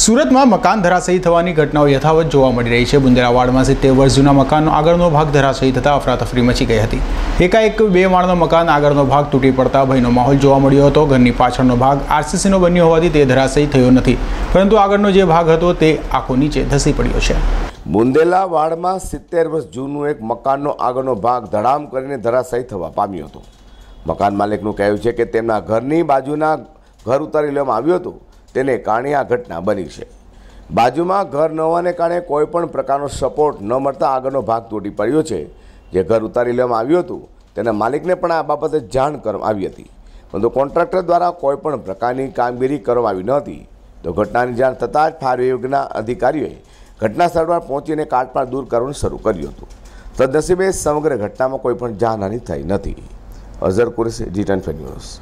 સુરતમાં મકાન ધરાશયી થવાની ઘટનાઓ યથાવત જોવા મળી રહી છે બુંદરાવાડમાં સિત્તેર વર્ષ જૂના મકાનનો આગળનો ભાગ ધરાશયી થતાં અફરાતફરી મચી ગઈ હતી એકાએક બે માળનો મકાન આગળનો ભાગ તૂટી પડતા ભયનો માહોલ જોવા મળ્યો હતો ઘરની પાછળનો ભાગ આરસીસીનો બન્યો હોવાથી તે ધરાશયી થયો નથી પરંતુ આગળનો જે ભાગ હતો તે આંખો નીચે ધસી પડ્યો છે બુંદેલાવાડમાં સિત્તેર વર્ષ જૂનું એક મકાનનો આગળનો ભાગ ધડામ કરીને ધરાશયી થવા પામ્યો હતો મકાન માલિકનું કહેવું છે કે તેમના ઘરની બાજુના ઘર ઉતારી લેવામાં આવ્યું હતું તેને કારણે આ ઘટના બની છે બાજુમાં ઘર ન હોવાને કારણે કોઈપણ પ્રકારનો સપોર્ટ ન મળતા આગળનો ભાગ તૂટી પડ્યો છે જે ઘર ઉતારી લેવામાં આવ્યું હતું તેના માલિકને પણ આ બાબતે જાણ કરવામાં આવી હતી પરંતુ કોન્ટ્રાક્ટર દ્વારા કોઈપણ પ્રકારની કામગીરી કરવામાં આવી ન હતી તો ઘટનાની જાણ થતાં જ ફાયર વિભાગના અધિકારીઓએ ઘટના સ્થળ પર પહોંચીને કાટમાળ દૂર કરવાનું શરૂ કર્યું હતું સદનસીબે સમગ્ર ઘટનામાં કોઈપણ જાનહાની થઈ નથી Azhar Kuresh G ten news